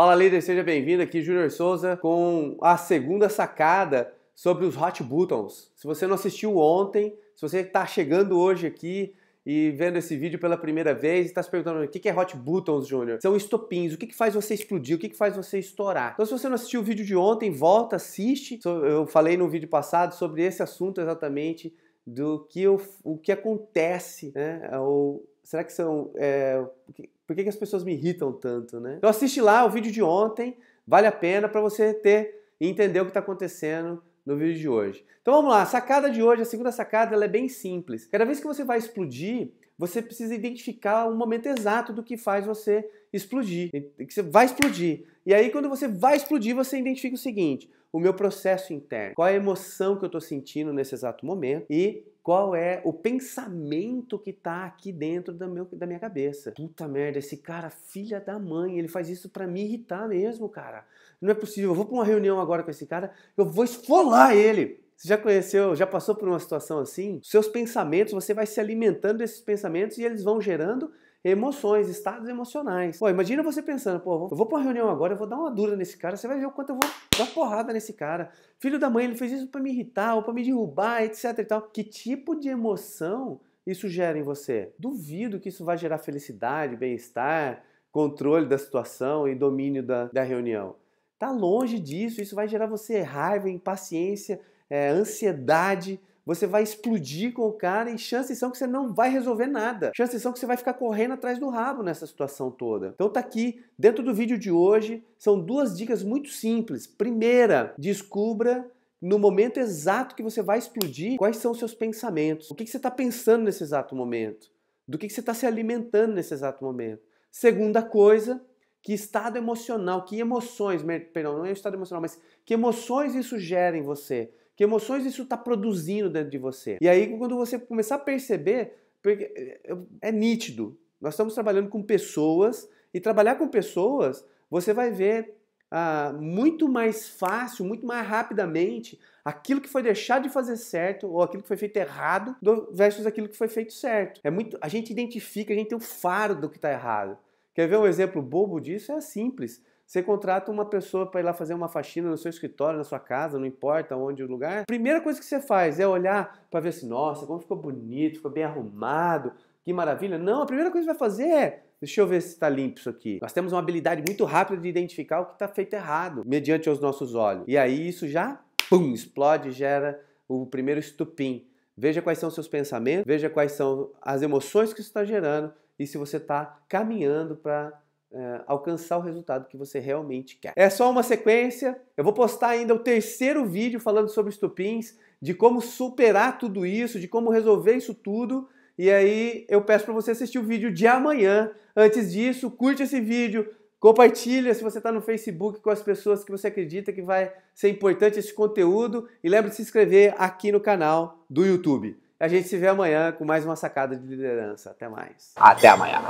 Fala líder, seja bem-vindo aqui, Júnior Souza, com a segunda sacada sobre os hot buttons. Se você não assistiu ontem, se você está chegando hoje aqui e vendo esse vídeo pela primeira vez e está se perguntando o que é hot buttons, Júnior, são estopins, o que, faz você explodir, o que, que faz você estourar. Então se você não assistiu o vídeo de ontem, volta, assiste. Eu falei no vídeo passado sobre esse assunto exatamente do que o, o que acontece, né? O, Será que são. É, por que, que as pessoas me irritam tanto, né? Então assiste lá o vídeo de ontem, vale a pena para você ter e entender o que está acontecendo no vídeo de hoje. Então vamos lá, a sacada de hoje, a segunda sacada, ela é bem simples. Cada vez que você vai explodir, você precisa identificar o momento exato do que faz você explodir, que você vai explodir. E aí, quando você vai explodir, você identifica o seguinte: o meu processo interno, qual é a emoção que eu estou sentindo nesse exato momento e qual é o pensamento que está aqui dentro meu, da minha cabeça. Puta merda, esse cara, filha da mãe, ele faz isso para me irritar mesmo, cara. Não é possível, eu vou para uma reunião agora com esse cara, eu vou esfolar ele. Você já conheceu, já passou por uma situação assim? Seus pensamentos, você vai se alimentando desses pensamentos e eles vão gerando emoções, estados emocionais. Pô, imagina você pensando, pô, eu vou pra uma reunião agora, eu vou dar uma dura nesse cara, você vai ver o quanto eu vou dar porrada nesse cara. Filho da mãe, ele fez isso para me irritar, ou pra me derrubar, etc e tal. Que tipo de emoção isso gera em você? Duvido que isso vai gerar felicidade, bem-estar, controle da situação e domínio da, da reunião. Tá longe disso, isso vai gerar você raiva, impaciência, é, ansiedade, você vai explodir com o cara e chances são que você não vai resolver nada. Chances são que você vai ficar correndo atrás do rabo nessa situação toda. Então tá aqui, dentro do vídeo de hoje, são duas dicas muito simples. Primeira, descubra no momento exato que você vai explodir, quais são os seus pensamentos. O que, que você está pensando nesse exato momento? Do que, que você está se alimentando nesse exato momento? Segunda coisa, que estado emocional, que emoções, perdão, não é estado emocional, mas que emoções isso gera em você? Que emoções isso está produzindo dentro de você? E aí, quando você começar a perceber, porque eh, é nítido. Nós estamos trabalhando com pessoas e trabalhar com pessoas, você vai ver ah, muito mais fácil, muito mais rapidamente, aquilo que foi deixado de fazer certo ou aquilo que foi feito errado versus aquilo que foi feito certo. É muito, a gente identifica, a gente tem o faro do que está errado. Quer ver um exemplo bobo disso? É simples. Você contrata uma pessoa para ir lá fazer uma faxina no seu escritório, na sua casa, não importa onde o lugar. A primeira coisa que você faz é olhar para ver se, assim, nossa, como ficou bonito, ficou bem arrumado, que maravilha. Não, a primeira coisa que você vai fazer é, deixa eu ver se está limpo isso aqui. Nós temos uma habilidade muito rápida de identificar o que está feito errado, mediante os nossos olhos. E aí isso já, pum, explode, gera o primeiro estupim. Veja quais são os seus pensamentos, veja quais são as emoções que isso está gerando e se você está caminhando para é, eh, alcançar o resultado que você realmente quer. É só uma sequência. Eu vou postar ainda o terceiro vídeo falando sobre estupins, de como superar tudo isso, de como resolver isso tudo. E aí eu peço para você assistir o vídeo de amanhã. Antes disso, curte esse vídeo, compartilha se você está no Facebook com as pessoas que você acredita que vai ser importante esse conteúdo e lembre de se inscrever aqui no canal do YouTube. A gente se vê amanhã com mais uma sacada de liderança. Até mais. Até amanhã.